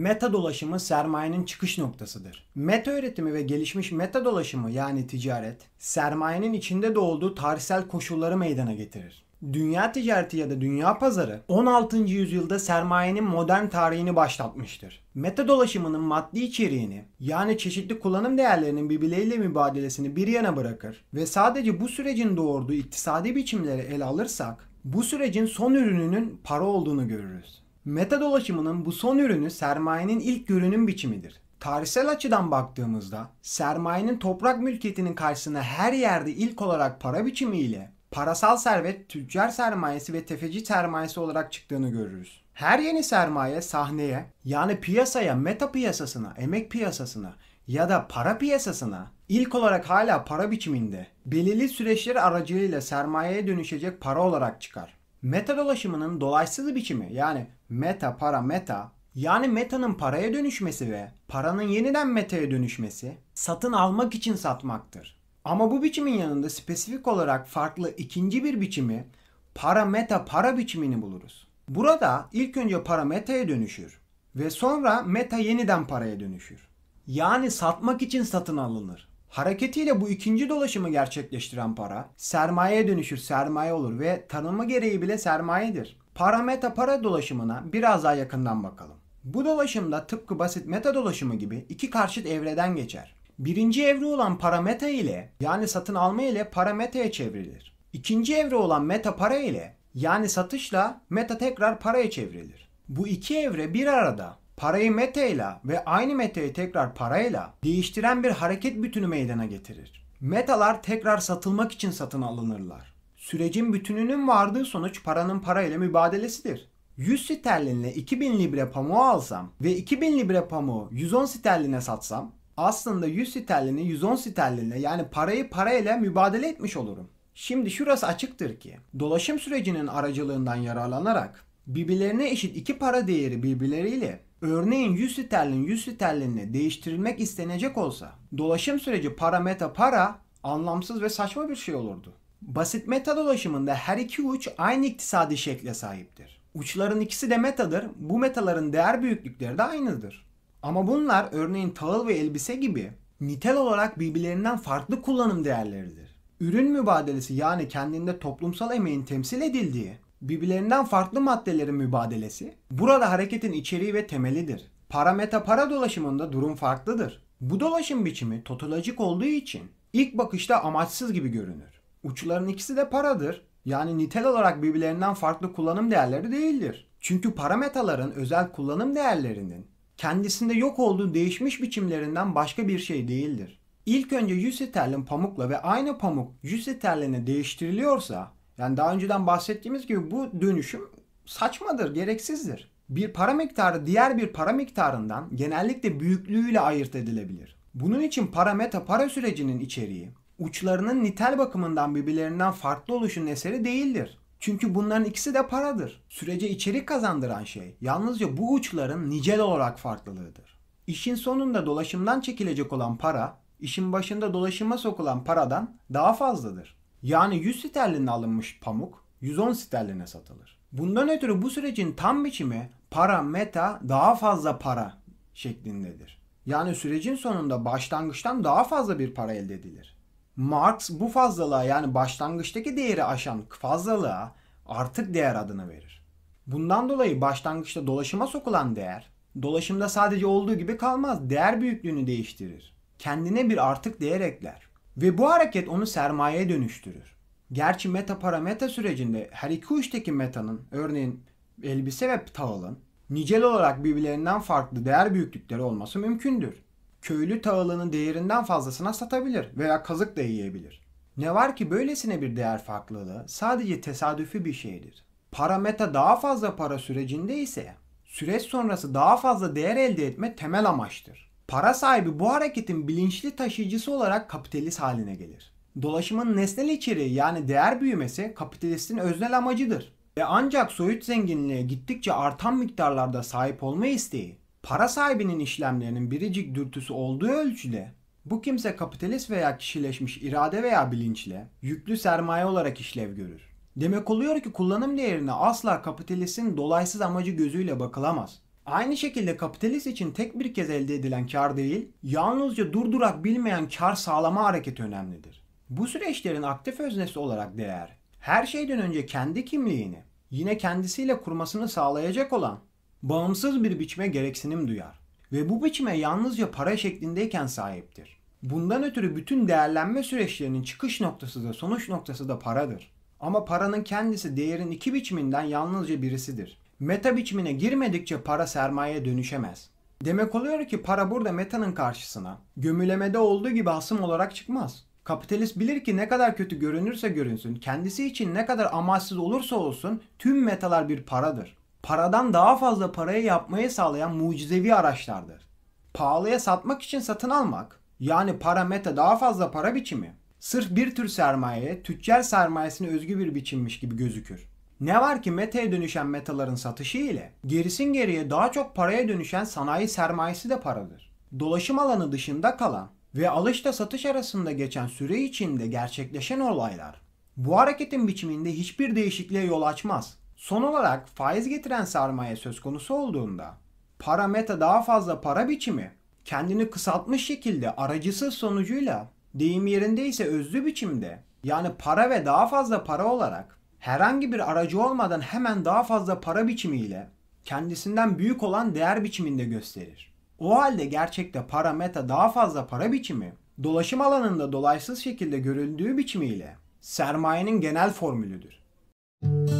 meta dolaşımı sermayenin çıkış noktasıdır. Meta öğretimi ve gelişmiş meta dolaşımı yani ticaret, sermayenin içinde de tarihsel koşulları meydana getirir. Dünya ticareti ya da dünya pazarı 16. yüzyılda sermayenin modern tarihini başlatmıştır. Meta dolaşımının maddi içeriğini yani çeşitli kullanım değerlerinin birbirleriyle mübadelesini bir yana bırakır ve sadece bu sürecin doğurduğu iktisadi biçimleri ele alırsak bu sürecin son ürününün para olduğunu görürüz. Meta dolaşımının bu son ürünü sermayenin ilk görünüm biçimidir. Tarihsel açıdan baktığımızda sermayenin toprak mülkiyetinin karşısına her yerde ilk olarak para biçimiyle parasal servet tüccar sermayesi ve tefeci sermayesi olarak çıktığını görürüz. Her yeni sermaye sahneye yani piyasaya, meta piyasasına, emek piyasasına ya da para piyasasına ilk olarak hala para biçiminde belirli süreçler aracılığıyla sermayeye dönüşecek para olarak çıkar. Meta dolaşımının dolaysız biçimi yani meta para meta yani metanın paraya dönüşmesi ve paranın yeniden metaya dönüşmesi satın almak için satmaktır. Ama bu biçimin yanında spesifik olarak farklı ikinci bir biçimi para meta para biçimini buluruz. Burada ilk önce para metaya dönüşür ve sonra meta yeniden paraya dönüşür. Yani satmak için satın alınır. Hareketiyle bu ikinci dolaşımı gerçekleştiren para sermayeye dönüşür, sermaye olur ve tanımı gereği bile sermayedir. Para para dolaşımına biraz daha yakından bakalım. Bu dolaşımda tıpkı basit meta dolaşımı gibi iki karşıt evreden geçer. Birinci evre olan para ile yani satın alma ile para çevrilir. İkinci evre olan meta para ile yani satışla meta tekrar paraya çevrilir. Bu iki evre bir arada parayı metayla ve aynı metayı tekrar parayla değiştiren bir hareket bütünü meydana getirir. Metalar tekrar satılmak için satın alınırlar. Sürecin bütününün vardığı sonuç paranın parayla mübadelesidir. 100 sterlinle 2000 libre pamuğu alsam ve 2000 libre pamuğu 110 sterline satsam aslında 100 sterlini 110 sterline yani parayı parayla mübadele etmiş olurum. Şimdi şurası açıktır ki dolaşım sürecinin aracılığından yararlanarak birbirlerine eşit iki para değeri birbirleriyle Örneğin 100 sterlin 100 sterlinle değiştirilmek istenecek olsa dolaşım süreci para meta para anlamsız ve saçma bir şey olurdu. Basit meta dolaşımında her iki uç aynı iktisadi şekle sahiptir. Uçların ikisi de metadır. Bu metaların değer büyüklükleri de aynıdır. Ama bunlar örneğin tahıl ve elbise gibi nitel olarak birbirlerinden farklı kullanım değerleridir. Ürün mübadelesi yani kendinde toplumsal emeğin temsil edildiği birbirlerinden farklı maddelerin mübadelesi burada hareketin içeriği ve temelidir. Para meta para dolaşımında durum farklıdır. Bu dolaşım biçimi totolojik olduğu için ilk bakışta amaçsız gibi görünür. Uçların ikisi de paradır. Yani nitel olarak birbirlerinden farklı kullanım değerleri değildir. Çünkü para metaların özel kullanım değerlerinin kendisinde yok olduğu değişmiş biçimlerinden başka bir şey değildir. İlk önce 100 sterlin pamukla ve aynı pamuk 100 sterline değiştiriliyorsa yani daha önceden bahsettiğimiz gibi bu dönüşüm saçmadır, gereksizdir. Bir para miktarı diğer bir para miktarından genellikle büyüklüğüyle ayırt edilebilir. Bunun için para meta para sürecinin içeriği uçlarının nitel bakımından birbirlerinden farklı oluşun eseri değildir. Çünkü bunların ikisi de paradır. Sürece içerik kazandıran şey yalnızca bu uçların nicel olarak farklılığıdır. İşin sonunda dolaşımdan çekilecek olan para, işin başında dolaşıma sokulan paradan daha fazladır. Yani 100 sterlin alınmış pamuk 110 sterline satılır. Bundan ötürü bu sürecin tam biçimi para meta daha fazla para şeklindedir. Yani sürecin sonunda başlangıçtan daha fazla bir para elde edilir. Marx bu fazlalığa yani başlangıçtaki değeri aşan fazlalığa artık değer adını verir. Bundan dolayı başlangıçta dolaşıma sokulan değer dolaşımda sadece olduğu gibi kalmaz, değer büyüklüğünü değiştirir. Kendine bir artık değer ekler. Ve bu hareket onu sermayeye dönüştürür. Gerçi meta para meta sürecinde her iki uçtaki metanın örneğin elbise ve tahılın nicel olarak birbirlerinden farklı değer büyüklükleri olması mümkündür. Köylü tahılının değerinden fazlasına satabilir veya kazık da yiyebilir. Ne var ki böylesine bir değer farklılığı sadece tesadüfi bir şeydir. Para meta daha fazla para sürecinde ise süreç sonrası daha fazla değer elde etme temel amaçtır para sahibi bu hareketin bilinçli taşıyıcısı olarak kapitalist haline gelir. Dolaşımın nesnel içeriği yani değer büyümesi kapitalistin öznel amacıdır. Ve ancak soyut zenginliğe gittikçe artan miktarlarda sahip olma isteği, para sahibinin işlemlerinin biricik dürtüsü olduğu ölçüde bu kimse kapitalist veya kişileşmiş irade veya bilinçle yüklü sermaye olarak işlev görür. Demek oluyor ki kullanım değerine asla kapitalistin dolaysız amacı gözüyle bakılamaz. Aynı şekilde kapitalist için tek bir kez elde edilen kar değil, yalnızca durdurak bilmeyen kar sağlama hareketi önemlidir. Bu süreçlerin aktif öznesi olarak değer, her şeyden önce kendi kimliğini, yine kendisiyle kurmasını sağlayacak olan bağımsız bir biçime gereksinim duyar ve bu biçime yalnızca para şeklindeyken sahiptir. Bundan ötürü bütün değerlenme süreçlerinin çıkış noktası da sonuç noktası da paradır. Ama paranın kendisi değerin iki biçiminden yalnızca birisidir. Meta biçimine girmedikçe para sermayeye dönüşemez. Demek oluyor ki para burada metanın karşısına gömülemede olduğu gibi hasım olarak çıkmaz. Kapitalist bilir ki ne kadar kötü görünürse görünsün, kendisi için ne kadar amaçsız olursa olsun tüm metalar bir paradır. Paradan daha fazla parayı yapmayı sağlayan mucizevi araçlardır. Pahalıya satmak için satın almak, yani para meta daha fazla para biçimi, sırf bir tür sermaye, tüccar sermayesine özgü bir biçimmiş gibi gözükür. Ne var ki meta'ya dönüşen metaların satışı ile gerisin geriye daha çok paraya dönüşen sanayi sermayesi de paradır. Dolaşım alanı dışında kalan ve alışta satış arasında geçen süre içinde gerçekleşen olaylar bu hareketin biçiminde hiçbir değişikliğe yol açmaz. Son olarak faiz getiren sermaye söz konusu olduğunda para meta daha fazla para biçimi kendini kısaltmış şekilde aracısız sonucuyla deyim yerinde ise özlü biçimde yani para ve daha fazla para olarak herhangi bir aracı olmadan hemen daha fazla para biçimiyle kendisinden büyük olan değer biçiminde gösterir. O halde gerçekte para meta daha fazla para biçimi, dolaşım alanında dolaysız şekilde görüldüğü biçimiyle sermayenin genel formülüdür. Müzik